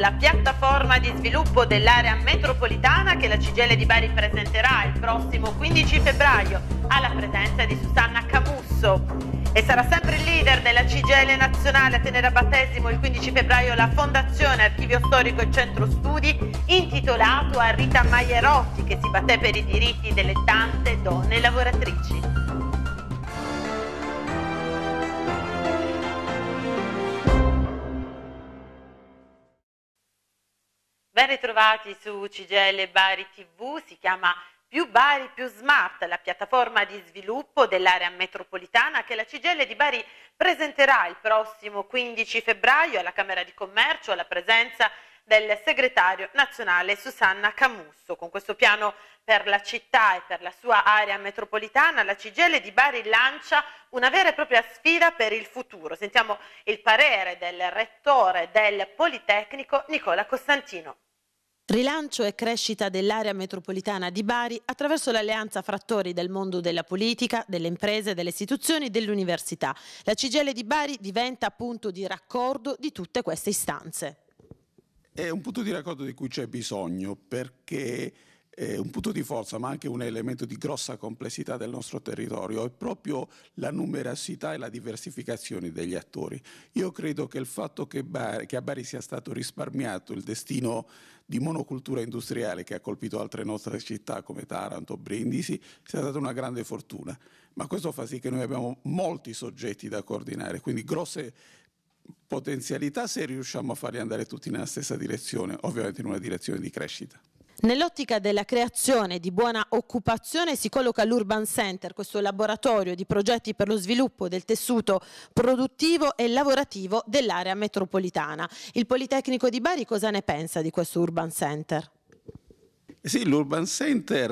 la piattaforma di sviluppo dell'area metropolitana che la CGL di Bari presenterà il prossimo 15 febbraio alla presenza di Susanna Camusso. E sarà sempre il leader della CGL nazionale a tenere a battesimo il 15 febbraio la Fondazione Archivio Storico e Centro Studi intitolato a Rita Maierotti che si batté per i diritti delle tante donne lavoratrici. ritrovati su CGL Bari TV, si chiama Più Bari più Smart, la piattaforma di sviluppo dell'area metropolitana che la CGL di Bari presenterà il prossimo 15 febbraio alla Camera di Commercio alla presenza del segretario nazionale Susanna Camusso. Con questo piano per la città e per la sua area metropolitana, la CGL di Bari lancia una vera e propria sfida per il futuro. Sentiamo il parere del rettore del Politecnico Nicola Costantino. Rilancio e crescita dell'area metropolitana di Bari attraverso l'alleanza frattori del mondo della politica, delle imprese, delle istituzioni e dell'università. La CGL di Bari diventa punto di raccordo di tutte queste istanze. È un punto di raccordo di cui c'è bisogno perché eh, un punto di forza ma anche un elemento di grossa complessità del nostro territorio è proprio la numerosità e la diversificazione degli attori. Io credo che il fatto che, Bari, che a Bari sia stato risparmiato il destino di monocultura industriale che ha colpito altre nostre città come Taranto, Brindisi, sia stata una grande fortuna. Ma questo fa sì che noi abbiamo molti soggetti da coordinare, quindi grosse potenzialità se riusciamo a farli andare tutti nella stessa direzione, ovviamente in una direzione di crescita. Nell'ottica della creazione di buona occupazione si colloca l'Urban Center, questo laboratorio di progetti per lo sviluppo del tessuto produttivo e lavorativo dell'area metropolitana. Il Politecnico di Bari cosa ne pensa di questo Urban Center? Sì, l'Urban Center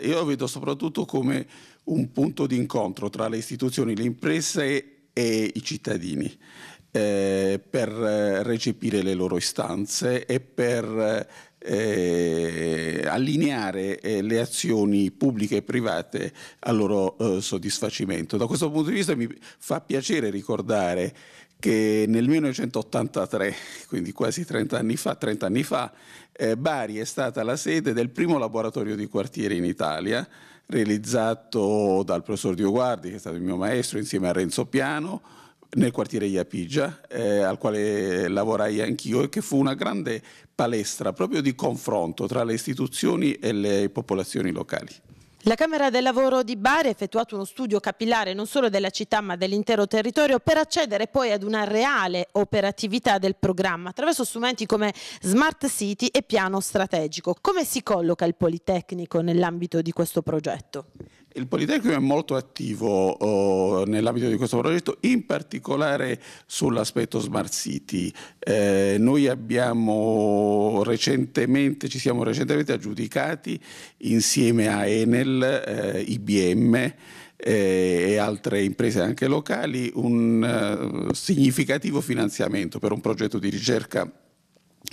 eh, io lo vedo soprattutto come un punto di incontro tra le istituzioni, le imprese e i cittadini. Eh, per recepire le loro istanze e per eh, allineare eh, le azioni pubbliche e private al loro eh, soddisfacimento. Da questo punto di vista mi fa piacere ricordare che nel 1983, quindi quasi 30 anni fa, 30 anni fa eh, Bari è stata la sede del primo laboratorio di quartiere in Italia, realizzato dal professor Dioguardi, che è stato il mio maestro, insieme a Renzo Piano, nel quartiere Iapigia, eh, al quale lavorai anch'io e che fu una grande palestra proprio di confronto tra le istituzioni e le popolazioni locali. La Camera del Lavoro di Bari ha effettuato uno studio capillare non solo della città ma dell'intero territorio per accedere poi ad una reale operatività del programma attraverso strumenti come Smart City e Piano Strategico. Come si colloca il Politecnico nell'ambito di questo progetto? Il Politecnico è molto attivo oh, nell'ambito di questo progetto, in particolare sull'aspetto Smart City. Eh, noi abbiamo recentemente, ci siamo recentemente aggiudicati insieme a Enel, eh, IBM, eh, e altre imprese anche locali un uh, significativo finanziamento per un progetto di ricerca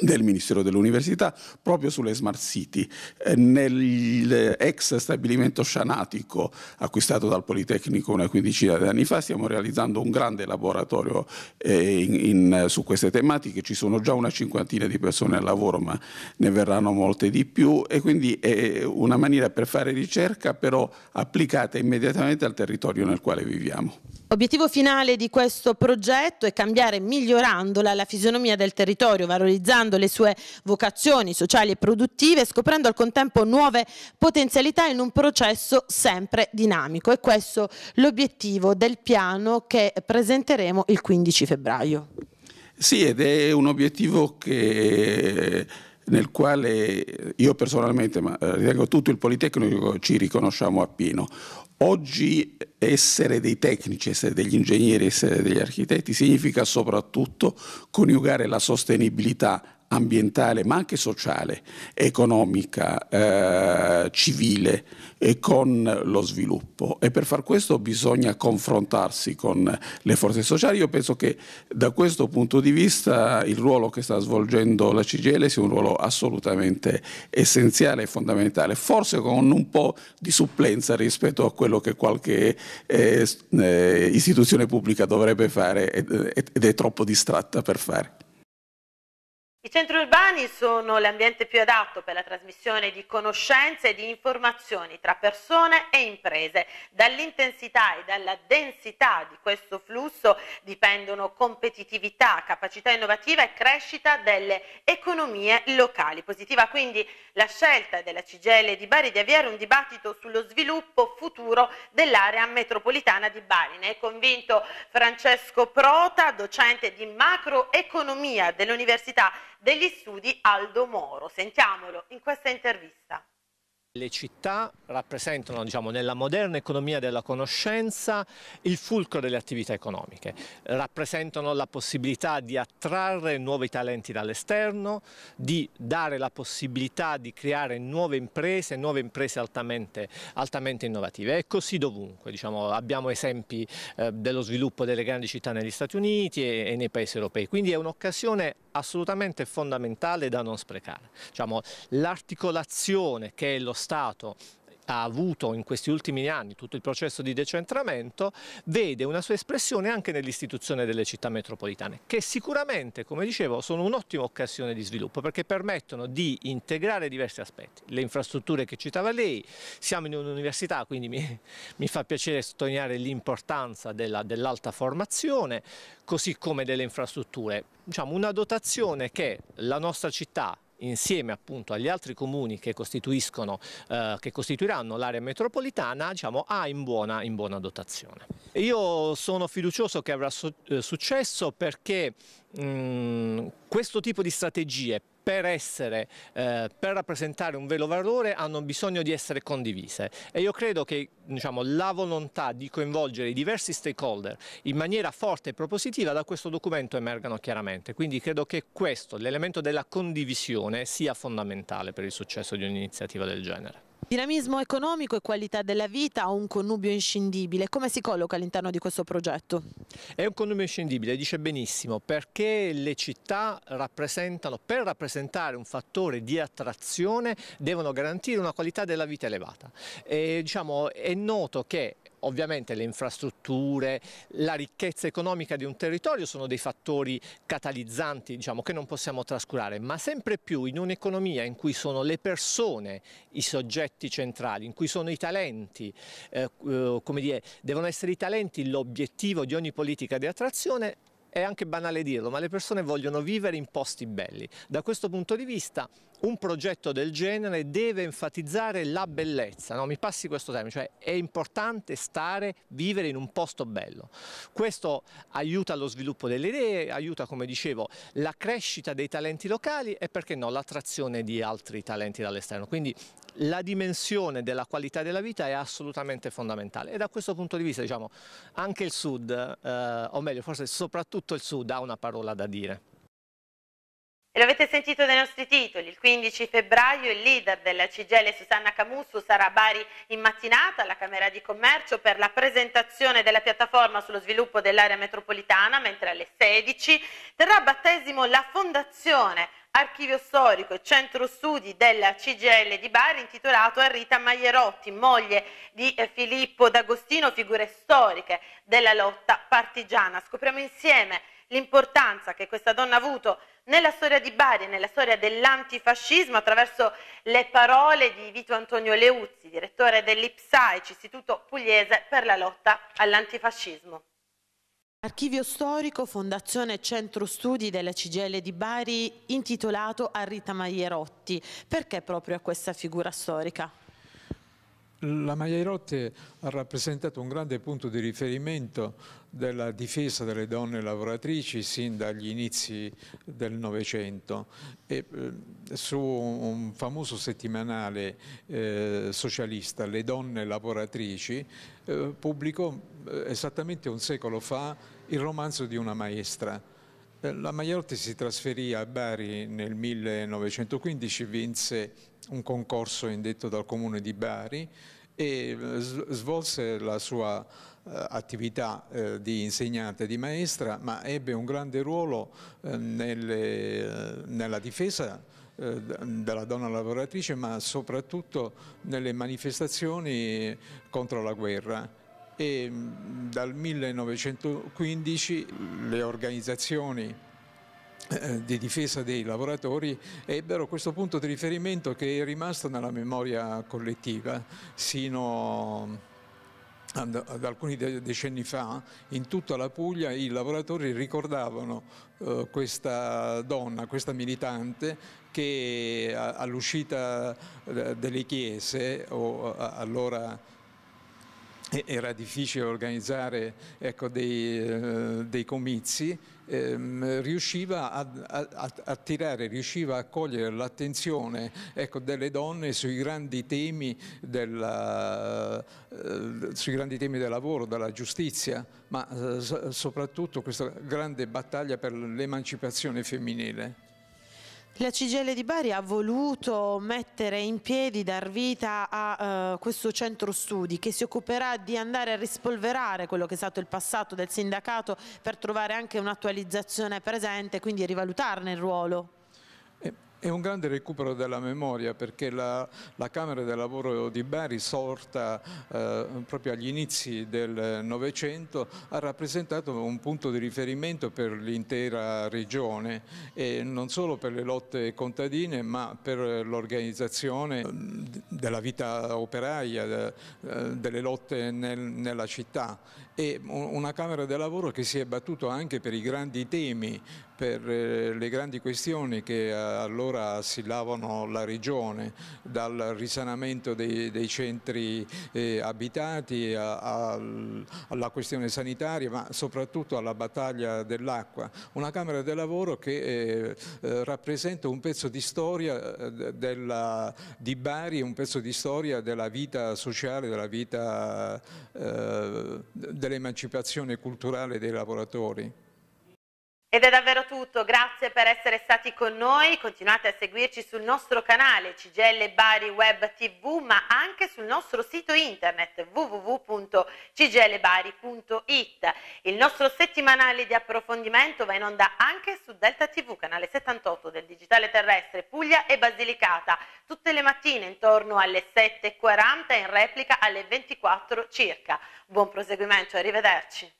del Ministero dell'Università proprio sulle smart city. Eh, Nell'ex stabilimento scianatico acquistato dal Politecnico una quindicina di anni fa stiamo realizzando un grande laboratorio eh, in, in, su queste tematiche, ci sono già una cinquantina di persone al lavoro ma ne verranno molte di più e quindi è una maniera per fare ricerca però applicata immediatamente al territorio nel quale viviamo. Obiettivo finale di questo progetto è cambiare migliorandola la fisionomia del territorio, valorizzando le sue vocazioni sociali e produttive, scoprendo al contempo nuove potenzialità in un processo sempre dinamico. E questo l'obiettivo del piano che presenteremo il 15 febbraio. Sì, ed è un obiettivo che nel quale io personalmente, ma eh, ritengo tutto il Politecnico, ci riconosciamo appieno. Oggi essere dei tecnici, essere degli ingegneri, essere degli architetti significa soprattutto coniugare la sostenibilità ambientale ma anche sociale, economica, eh, civile e con lo sviluppo e per far questo bisogna confrontarsi con le forze sociali. Io penso che da questo punto di vista il ruolo che sta svolgendo la CGL sia un ruolo assolutamente essenziale e fondamentale, forse con un po' di supplenza rispetto a quello che qualche eh, eh istituzione pubblica dovrebbe fare ed è troppo distratta per fare. I centri urbani sono l'ambiente più adatto per la trasmissione di conoscenze e di informazioni tra persone e imprese. Dall'intensità e dalla densità di questo flusso dipendono competitività, capacità innovativa e crescita delle economie locali. Positiva quindi la scelta della CGL di Bari di avviare un dibattito sullo sviluppo futuro dell'area metropolitana di Bari. Ne è convinto Francesco Prota, docente di macroeconomia dell'Università degli studi Aldo Moro. Sentiamolo in questa intervista. Le città rappresentano diciamo, nella moderna economia della conoscenza il fulcro delle attività economiche, rappresentano la possibilità di attrarre nuovi talenti dall'esterno, di dare la possibilità di creare nuove imprese, nuove imprese altamente, altamente innovative È così dovunque. Diciamo, abbiamo esempi eh, dello sviluppo delle grandi città negli Stati Uniti e, e nei paesi europei, quindi è un'occasione assolutamente fondamentale da non sprecare. Diciamo, L'articolazione che è lo Stato ha avuto in questi ultimi anni tutto il processo di decentramento vede una sua espressione anche nell'istituzione delle città metropolitane che sicuramente come dicevo sono un'ottima occasione di sviluppo perché permettono di integrare diversi aspetti le infrastrutture che citava lei siamo in un'università quindi mi, mi, fa piacere sottolineare l'importanza dell'alta dell formazione così come delle infrastrutture diciamo una dotazione che la nostra città insieme appunto agli altri comuni che, eh, che costituiranno l'area metropolitana diciamo, ha in buona, in buona, dotazione. Io sono fiducioso che avrà su eh, successo perché mh, mm, questo tipo di strategie per, essere, eh, per rappresentare un vero valore hanno bisogno di essere condivise e io credo che diciamo, la volontà di coinvolgere i diversi stakeholder in maniera forte e propositiva da questo documento emergano chiaramente, quindi credo che questo, l'elemento della condivisione, sia fondamentale per il successo di un'iniziativa del genere. Dinamismo economico e qualità della vita, un connubio inscindibile. Come si colloca all'interno di questo progetto? È un connubio inscindibile, dice benissimo, perché le città rappresentano, per rappresentare un fattore di attrazione, devono garantire una qualità della vita elevata. E, diciamo, è noto che Ovviamente le infrastrutture, la ricchezza economica di un territorio sono dei fattori catalizzanti diciamo, che non possiamo trascurare, ma sempre più in un'economia in cui sono le persone i soggetti centrali, in cui sono i talenti, eh, eh come dire, devono essere i talenti l'obiettivo di ogni politica di attrazione, è anche banale dirlo, ma le persone vogliono vivere in posti belli. Da questo punto di vista un progetto del genere deve enfatizzare la bellezza, no? mi passi questo termine, cioè è importante stare, vivere in un posto bello. Questo aiuta lo sviluppo delle idee, aiuta come dicevo la crescita dei talenti locali e perché no l'attrazione di altri talenti dall'esterno. Quindi la dimensione della qualità della vita è assolutamente fondamentale e da questo punto di vista diciamo anche il sud, eh, o meglio forse soprattutto il sud ha una parola da dire lo avete sentito dai nostri titoli, il 15 febbraio il leader della CGL Susanna Camusso sarà a Bari in mattinata alla Camera di Commercio per la presentazione della piattaforma sullo sviluppo dell'area metropolitana, mentre alle 16 terrà battesimo la Fondazione Archivio Storico e Centro Studi della CGL di Bari intitolato a Rita Maierotti, moglie di eh, Filippo D'Agostino, figure storiche della lotta partigiana. Scopriamo insieme l'importanza che questa donna ha avuto nella storia di Bari nella storia dell'antifascismo attraverso le parole di Vito Antonio Leuzzi, direttore dell'IPSAIC, Istituto Pugliese per la lotta all'antifascismo. Archivio storico Fondazione Centro Studi della CGL di Bari intitolato a Rita Maierotti. Perché proprio a questa figura storica? La Maglia Maiarotti ha rappresentato un grande punto di riferimento della difesa delle donne lavoratrici sin dagli inizi del Novecento e eh, su un famoso settimanale eh, socialista, Le donne lavoratrici, eh, pubblicò eh, esattamente un secolo fa il romanzo di una maestra. Eh, la Maiarotti si trasferì a Bari nel 1915 vinse un concorso indetto dal comune di Bari e eh, svolse la sua eh, attività eh, di insegnante e di maestra, ma ebbe un grande ruolo nelle, nella difesa della donna lavoratrice, ma soprattutto nelle manifestazioni contro la guerra. E, mm, dal 1915 le organizzazioni eh, di difesa dei lavoratori ebbero questo punto di riferimento che è rimasto nella memoria collettiva sino ad alcuni decenni fa in tutta la Puglia i lavoratori ricordavano eh, questa donna, questa militante che all'uscita eh, delle chiese o allora era difficile organizzare ecco, dei, eh, dei comizi ehm, riusciva a, a, a, tirare, riusciva a cogliere l'attenzione ecco, delle donne sui grandi, della, eh, sui grandi temi del lavoro, della giustizia, ma eh, soprattutto questa grande battaglia per l'emancipazione femminile. La CGL di Bari ha voluto mettere in piedi, dar vita a uh, questo centro studi che si occuperà di andare a rispolverare quello che è stato il passato del sindacato per trovare anche un'attualizzazione presente, e quindi rivalutarne il ruolo. Eh, è un grande recupero della memoria perché la, la Camera del Lavoro di Bari, sorta eh, proprio agli inizi del Novecento, ha rappresentato un punto di riferimento per l'intera regione e non solo per le lotte contadine ma per l'organizzazione eh, della vita operaia, eh, delle lotte nel, nella città e una Camera del Lavoro che si è battuta anche per i grandi temi, per eh, le grandi questioni che allora allora si lavano la regione, dal risanamento dei, dei centri eh, abitati a, a, alla questione sanitaria, ma soprattutto alla battaglia dell'acqua. Una Camera del Lavoro che eh, eh, rappresenta un pezzo di storia eh, della, di Bari, un pezzo di storia della vita sociale, della vita eh, dell'emancipazione culturale dei lavoratori. Ed è davvero tutto, grazie per essere stati con noi, continuate a seguirci sul nostro canale CGL Bari Web TV ma anche sul nostro sito internet www.ciglbari.it. Il nostro settimanale di approfondimento va in onda anche su Delta TV, canale 78 del Digitale Terrestre Puglia e Basilicata, tutte le mattine intorno alle 7.40 e in replica alle 24 circa. Buon proseguimento, arrivederci.